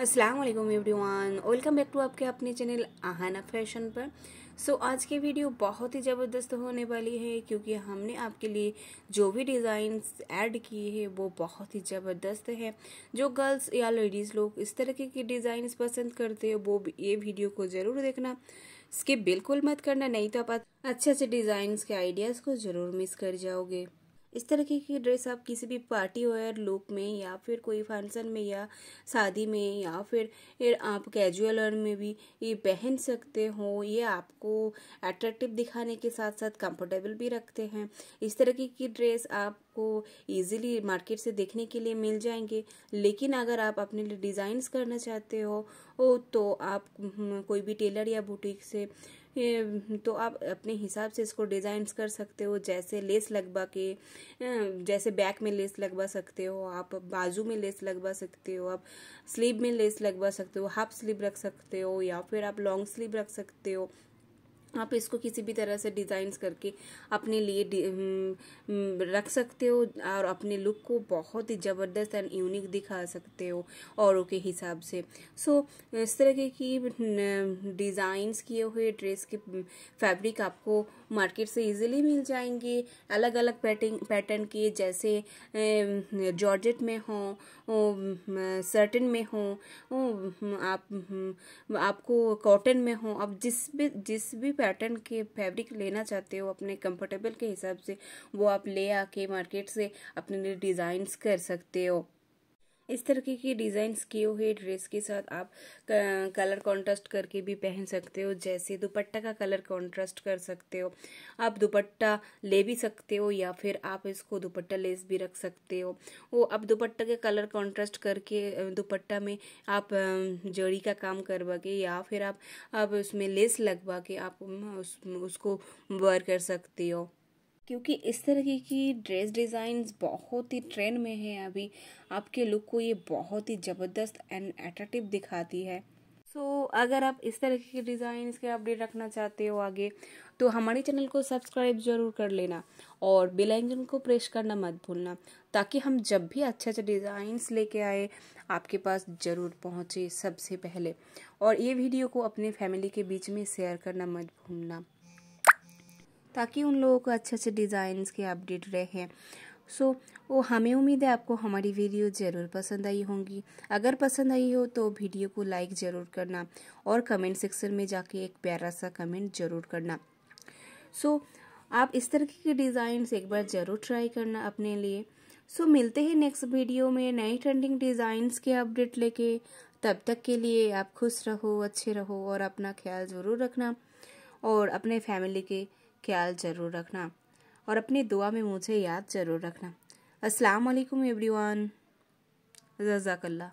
Aslam everyone welcome back to आपके अपने channel Aahana fashion पर सो so, आज की वीडियो बहुत ही ज़बरदस्त होने वाली है क्योंकि हमने आपके लिए जो भी डिज़ाइन ऐड किए हैं वो बहुत ही ज़बरदस्त है जो गर्ल्स या लेडीज़ लोग इस तरह के डिज़ाइंस पसंद करते हैं वो ये वीडियो को ज़रूर देखना स्किप बिल्कुल मत करना नहीं तो आप अच्छे अच्छे डिज़ाइंस के आइडियाज़ को ज़रूर मिस कर जाओगे इस तरह की ड्रेस आप किसी भी पार्टी वेयर लुक में या फिर कोई फंक्शन में या शादी में या फिर आप कैजुअल वेयर में भी ये पहन सकते हो ये आपको अट्रैक्टिव दिखाने के साथ साथ कंफर्टेबल भी रखते हैं इस तरह की ड्रेस आपको इजीली मार्केट से देखने के लिए मिल जाएंगे लेकिन अगर आप अपने लिए डिज़ाइंस करना चाहते हो तो आप हम्म, कोई भी टेलर या बुटीक से हम्म, तो आप अपने हिसाब से इसको डिज़ाइंस कर सकते हो जैसे लेस लगवा के जैसे बैक में लेस लगवा सकते हो आप बाजू में लेस लगवा सकते हो आप स्लीव में लेस लगवा सकते हो हाफ स्लीव रख सकते हो या फिर आप लॉन्ग स्लीव रख सकते हो आप इसको किसी भी तरह से डिजाइन करके अपने लिए रख सकते हो और अपने लुक को बहुत ही ज़बरदस्त एंड यूनिक दिखा सकते हो औरों के हिसाब से सो so, इस तरह की डिज़ाइंस किए हुए ड्रेस के फैब्रिक आपको मार्केट से इजीली मिल जाएंगे अलग अलग पैटर्न पैटर्न के जैसे जॉर्जेट में हों सर्टन में हों आप आपको कॉटन में हों आप जिस भी जिस भी पैटर्न के फैब्रिक लेना चाहते हो अपने कंफर्टेबल के हिसाब से वो आप ले आके मार्केट से अपने लिए डिज़ाइंस कर सकते हो इस तरीके की डिज़ाइंस किए हुए ड्रेस के साथ आप कलर कॉन्ट्रास्ट करके भी पहन सकते हो जैसे दुपट्टा का कलर कॉन्ट्रास्ट कर सकते हो आप दुपट्टा ले भी सकते हो या फिर आप इसको दुपट्टा लेस भी रख सकते हो वो आप दुपट्टा के कलर कॉन्ट्रास्ट करके दुपट्टा में आप जड़ी का काम करवा के या फिर आप आप उसमें लेस लगवा के आप उस, उसको वर्क कर सकते हो क्योंकि इस तरह की ड्रेस डिज़ाइंस बहुत ही ट्रेंड में है अभी आपके लुक को ये बहुत ही ज़बरदस्त एंड एट्रेक्टिव दिखाती है सो so, अगर आप इस तरह के डिज़ाइन के अपडेट रखना चाहते हो आगे तो हमारे चैनल को सब्सक्राइब ज़रूर कर लेना और बेल आइकन को प्रेस करना मत भूलना ताकि हम जब भी अच्छे अच्छे डिज़ाइंस लेके आए आपके पास ज़रूर पहुँचे सबसे पहले और ये वीडियो को अपने फैमिली के बीच में शेयर करना मत भूलना ताकि उन लोगों को अच्छे अच्छे डिज़ाइंस के अपडेट रहें सो so, वो हमें उम्मीद है आपको हमारी वीडियो ज़रूर पसंद आई होंगी अगर पसंद आई हो तो वीडियो को लाइक ज़रूर करना और कमेंट सेक्शन में जाके एक प्यारा सा कमेंट ज़रूर करना सो so, आप इस तरह के डिज़ाइंस एक बार ज़रूर ट्राई करना अपने लिए सो so, मिलते हैं नेक्स्ट वीडियो में नए ट्रेंडिंग डिज़ाइंस के अपडेट लेके तब तक के लिए आप खुश रहो अच्छे रहो और अपना ख्याल ज़रूर रखना और अपने फैमिली के ख्याल ज़रूर रखना और अपनी दुआ में मुझे याद ज़रूर रखना अस्सलाम वालेकुम एवरीवन जजाकल्ला